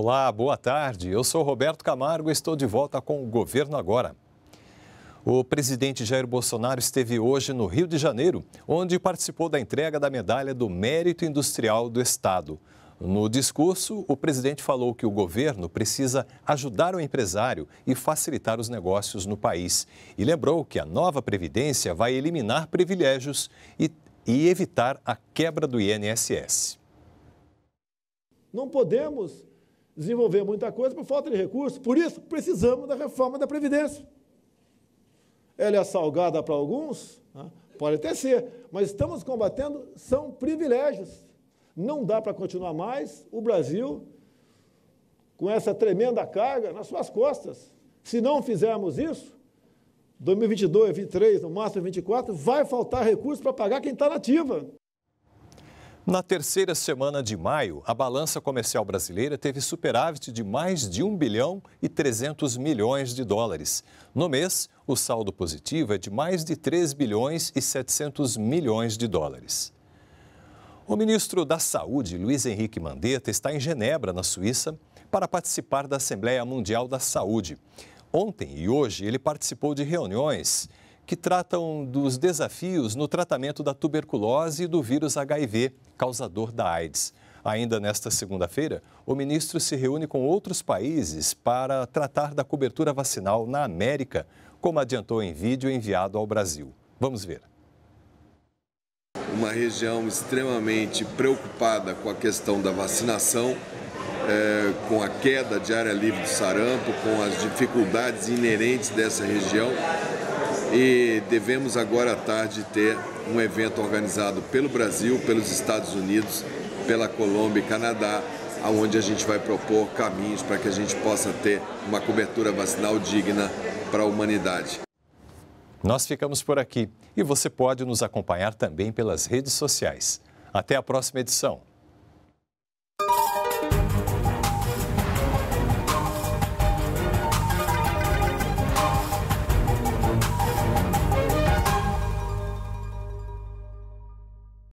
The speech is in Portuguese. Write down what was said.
Olá, boa tarde. Eu sou Roberto Camargo e estou de volta com o Governo Agora. O presidente Jair Bolsonaro esteve hoje no Rio de Janeiro, onde participou da entrega da medalha do Mérito Industrial do Estado. No discurso, o presidente falou que o governo precisa ajudar o empresário e facilitar os negócios no país. E lembrou que a nova Previdência vai eliminar privilégios e, e evitar a quebra do INSS. Não podemos desenvolver muita coisa por falta de recursos. Por isso, precisamos da reforma da Previdência. Ela é salgada para alguns, né? pode até ser, mas estamos combatendo, são privilégios. Não dá para continuar mais o Brasil com essa tremenda carga nas suas costas. Se não fizermos isso, 2022, 2023, no máximo 2024, vai faltar recurso para pagar quem está nativa. Na terceira semana de maio, a balança comercial brasileira teve superávit de mais de 1 bilhão e 300 milhões de dólares. No mês, o saldo positivo é de mais de 3 bilhões e 700 milhões de dólares. O ministro da Saúde, Luiz Henrique Mandetta, está em Genebra, na Suíça, para participar da Assembleia Mundial da Saúde. Ontem e hoje, ele participou de reuniões que tratam dos desafios no tratamento da tuberculose e do vírus HIV, causador da AIDS. Ainda nesta segunda-feira, o ministro se reúne com outros países para tratar da cobertura vacinal na América, como adiantou em vídeo enviado ao Brasil. Vamos ver. Uma região extremamente preocupada com a questão da vacinação, é, com a queda de área livre de sarampo, com as dificuldades inerentes dessa região, e devemos agora à tarde ter um evento organizado pelo Brasil, pelos Estados Unidos, pela Colômbia e Canadá, aonde a gente vai propor caminhos para que a gente possa ter uma cobertura vacinal digna para a humanidade. Nós ficamos por aqui e você pode nos acompanhar também pelas redes sociais. Até a próxima edição.